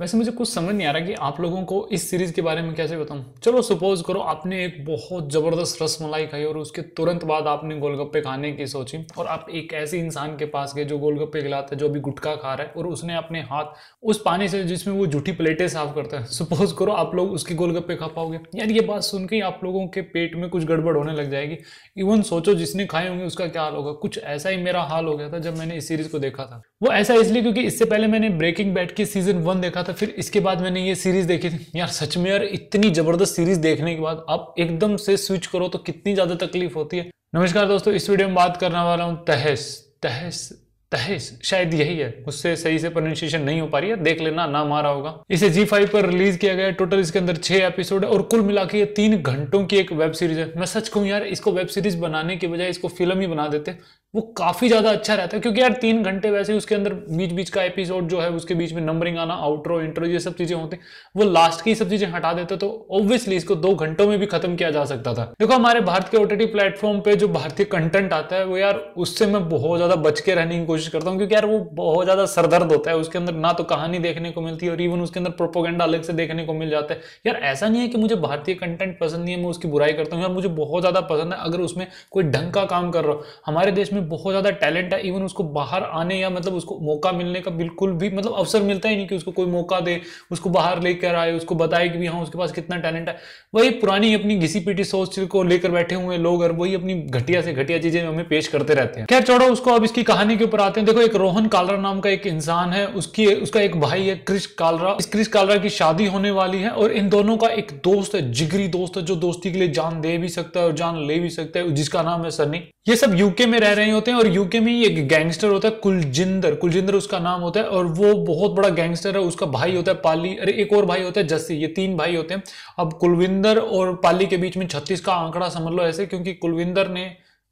वैसे मुझे कुछ समझ नहीं आ रहा कि आप लोगों को इस सीरीज़ के बारे में कैसे बताऊं चलो सपोज करो आपने एक बहुत ज़बरदस्त रस मलाई खाई और उसके तुरंत बाद आपने गोलगप्पे खाने की सोची और आप एक ऐसे इंसान के पास गए जो गोलगप्पे खिलाता है जो अभी गुटखा खा रहा है और उसने अपने हाथ उस पानी से जिसमें वो झूठी प्लेटें साफ करता है सपोज करो आप लोग उसके गोलगप्पे खा पाओगे यार ये बात सुन के आप लोगों के पेट में कुछ गड़बड़ होने लग जाएगी इवन सोचो जिसने खाए होंगे उसका क्या हाल होगा कुछ ऐसा ही मेरा हाल हो गया था जब मैंने इस सीरीज़ को देखा था वो ऐसा इसलिए क्योंकि इससे पहले मैंने ब्रेकिंग बैट की सीजन वन देखा था था तो फिर इसके बाद मैंने ये सीरीज देखी थी यार सच में यार इतनी जबरदस्त सीरीज देखने के बाद आप एकदम से स्विच करो तो कितनी ज्यादा तकलीफ होती है नमस्कार दोस्तों इस वीडियो में बात करने वाला हूँ तहस तहस तहस शायद यही है मुझसे सही से प्रोनाउंसिएशन नहीं हो पा रही है देख लेना ना मारा होगा इसे जी फाइव पर रिलीज किया गया है टोटल इसके अंदर छह एपिसोड है और कुल मिला के तीन घंटों की एक वेब सीरीज है मैं सच कहूं यार इसको वेब सीरीज बनाने के बजाय इसको फिल्म ही बना देते वो काफ़ी ज़्यादा अच्छा रहता है क्योंकि यार तीन घंटे वैसे उसके अंदर बीच बीच का एपिसोड जो है उसके बीच में नंबरिंग आना आउटरो इंट्रो ये सब चीज़ें होती वो लास्ट की सब चीज़ें हटा देते तो ऑब्वियसली इसको दो घंटों में भी खत्म किया जा सकता था देखो हमारे भारत के ओटीटी प्लेटफॉर्म पे जो भारतीय कंटेंट आता है वो यार उससे मैं बहुत ज़्यादा बच के रहने की कोशिश करता हूँ क्योंकि यार वो बहुत ज़्यादा सरदर्द होता है उसके अंदर ना तो कहानी देखने को मिलती है और इवन उसके अंदर प्रोपोगेंडा अलग से देखने को मिल जाता है यार ऐसा नहीं है कि मुझे भारतीय कंटेंट पसंद नहीं है मैं उसकी बुराई करता हूँ यार मुझे बहुत ज़्यादा पसंद है अगर उसमें कोई ढंग का काम कर रहा हो हमारे देश में में बहुत ज़्यादा टैलेंट है इवन उसको बाहर आने या मतलब उसको मौका मिलने का बिल्कुल भी मतलब अवसर मिलता ही नहीं कि उसको कोई मौका दे उसको बाहर लेकर आए उसको बताए कि हाँ उसके पास कितना टैलेंट है वही पुरानी अपनी घिसी पीटी सोच को लेकर बैठे हुए लोग और वही अपनी घटिया से घटिया चीजें हमें पेश करते रहते हैं क्या चौड़ा उसको अब इसकी कहानी के ऊपर आते हैं देखो एक रोहन कालरा नाम का एक इंसान है उसकी उसका एक भाई है क्रिश कालरा इस क्रिश कालरा की शादी होने वाली है और इन दोनों का एक दोस्त है जिगरी दोस्त है जो दोस्ती के लिए जान दे भी सकता है और जान ले भी सकता है जिसका नाम है सनी ये सब यूके में रह रहे होते हैं और यूके में ही एक गैंगस्टर होता है कुलजिंदर कुलजिंदर उसका नाम होता है और वो बहुत बड़ा गैंगस्टर है उसका भाई होता है पाली अरे एक और भाई होता है जस्सी ये तीन भाई होते हैं अब कुलविंदर और पाली के बीच में छत्तीस का आंकड़ा समझ लो ऐसे क्योंकि कुलविंदर ने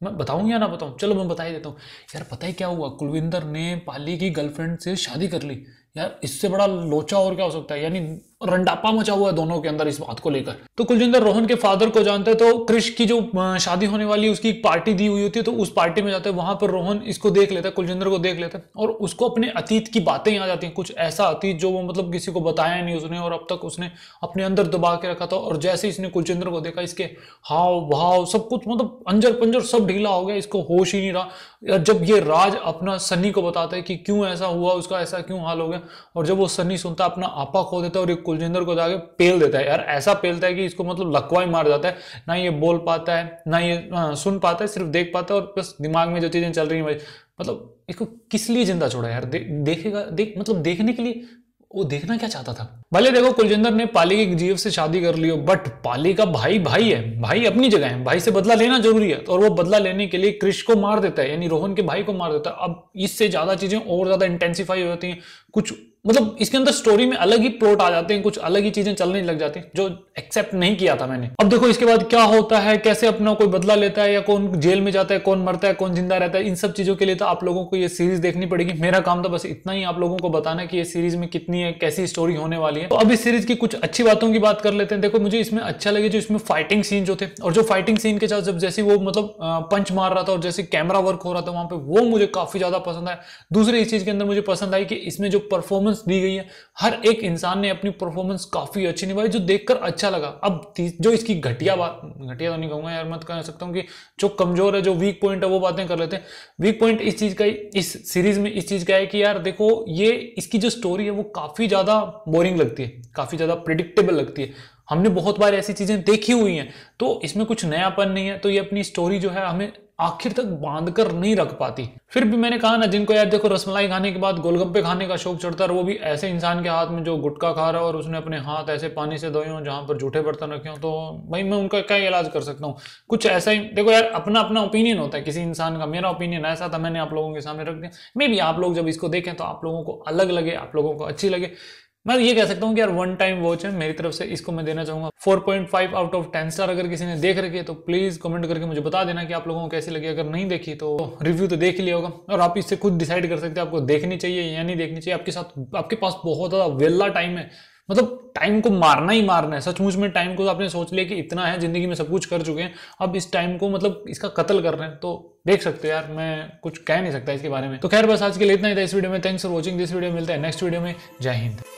मैं बताऊं या ना बताऊं चलो मैं बता ही देता हूँ यार पता ही क्या हुआ कुलविंदर ने पाली की गर्लफ्रेंड से शादी कर ली यार इससे बड़ा लोचा और क्या हो सकता है यानी रंडापा मचा हुआ है दोनों के अंदर इस बात को लेकर तो कुलजिंदर रोहन के फादर को जानते हैं तो क्रिश की जो शादी होने वाली उसकी एक पार्टी दी हुई होती है तो उस पार्टी में जाते हैं वहां पर रोहन इसको देख लेता है कुलजिंदर को देख लेता है और उसको अपने अतीत की बातें याद आती हैं कुछ ऐसा अतीत जो वो मतलब किसी को बताया नहीं उसने और अब तक उसने अपने अंदर दबा के रखा था और जैसे इसने कुलजिंदर को देखा इसके हाव भाव सब कुछ मतलब अंजर पंजर सब ढीला हो गया इसको होश ही नहीं रहा जब ये राज अपना सनी को बताता है कि क्यों ऐसा हुआ उसका ऐसा क्यों हाल हो गया और जब वो सनी सुनता अपना आपा खो देता है और कुलजिंदर को जाके पेल देता है यार ऐसा पेलता है कि इसको मतलब लकवा ही मार जाता है ना ये बोल पाता है ना ये हाँ, सुन पाता है सिर्फ देख पाता है और बस दिमाग में जो चीज़ें चल रही हैं मतलब इसको किस लिए जिंदा छोड़ा यार दे, देखेगा देख मतलब देखने के लिए वो देखना क्या चाहता था भले देखो कुलजिंदर ने पाली के जीव से शादी कर ली हो बट पाली का भाई भाई है भाई अपनी जगह है भाई से बदला लेना जरूरी है और वो बदला लेने के लिए क्रिश को मार देता है यानी रोहन के भाई को मार देता है अब इससे ज्यादा चीजें और ज्यादा इंटेंसीफाई हो जाती हैं कुछ मतलब इसके अंदर स्टोरी में अलग ही प्लॉट आ जाते हैं कुछ अलग ही चीजें चलने लग जाती हैं जो एक्सेप्ट नहीं किया था मैंने अब देखो इसके बाद क्या होता है कैसे अपना कोई बदला लेता है या कौन जेल में जाता है कौन मरता है कौन जिंदा रहता है इन सब चीजों के लिए तो आप लोगों को ये सीरीज देखनी पड़ेगी मेरा काम तो बस इतना ही आप लोगों को बताना कि ये सीरीज में कितनी है कैसी स्टोरी होने वाली है तो अब इस सीरीज की कुछ अच्छी बातों की बात कर लेते हैं देखो मुझे इसमें अच्छा लगे जो इसमें फाइटिंग सीन जो थे और जो फाइटिंग सीन के साथ जब जैसे वो मतलब पंच मार रहा था और जैसे कैमरा वर्क हो रहा था वहां पर वो मुझे काफी ज्यादा पसंद आया दूसरी इस चीज के अंदर मुझे पसंद आई कि इसमें जो परफॉर्मेंस परफॉर्मेंस दी गई है हर एक इंसान ने अपनी परफॉर्मेंस काफी अच्छी निभाई जो देखकर अच्छा लगा अब जो इसकी घटिया बात घटिया तो नहीं कहूंगा यार मत तो कह सकता हूँ कि जो कमजोर है जो वीक पॉइंट है वो बातें कर लेते हैं वीक पॉइंट इस चीज का इस सीरीज में इस चीज का है कि यार देखो ये इसकी जो स्टोरी है वो काफी ज्यादा बोरिंग लगती है काफी ज्यादा प्रिडिक्टेबल लगती है हमने बहुत बार ऐसी चीजें देखी हुई हैं तो इसमें कुछ नयापन नहीं है तो ये अपनी स्टोरी जो है हमें आखिर तक बांध कर नहीं रख पाती फिर भी मैंने कहा ना जिनको यार देखो रसमलाई खाने के बाद गोलगप्पे खाने का शौक चढ़ता है वो भी ऐसे इंसान के हाथ में जो गुटखा खा रहा हो और उसने अपने हाथ ऐसे पानी से धोए हो जहाँ पर झूठे बर्तन रखे हो तो भाई मैं उनका क्या इलाज कर सकता हूँ कुछ ऐसा ही देखो यार अपना अपना ओपिनियन होता है किसी इंसान का मेरा ओपिनियन ऐसा था मैंने आप लोगों के सामने रख दिया मे भी आप लोग जब इसको देखें तो आप लोगों को अलग लगे आप लोगों को अच्छी लगे मैं ये कह सकता हूँ कि यार वन टाइम वॉच है मेरी तरफ से इसको मैं देना चाहूंगा 4.5 आउट ऑफ 10 स्टार अगर किसी ने देख रखी है तो प्लीज कमेंट करके मुझे बता देना कि आप लोगों को कैसी लगी अगर नहीं देखी तो रिव्यू तो देख लिया होगा और आप इससे खुद डिसाइड कर सकते हैं आपको देखनी चाहिए या नहीं देखनी चाहिए आपके साथ आपके पास बहुत ज्यादा वेला टाइम है मतलब टाइम को मारना ही मारना है सचमुच में टाइम को तो आपने सोच लिया कि इतना है जिंदगी में सब कुछ कर चुके हैं अब इस टाइम को मतलब इसका कत्ल कर रहे हैं तो देख सकते हो यार मैं कुछ कह नहीं सकता इसके बारे में तो खैर बस आज के लिए इतना ही था इस वीडियो में thanks for watching this video मिलता है नेक्स्ट वीडियो में जय हिंद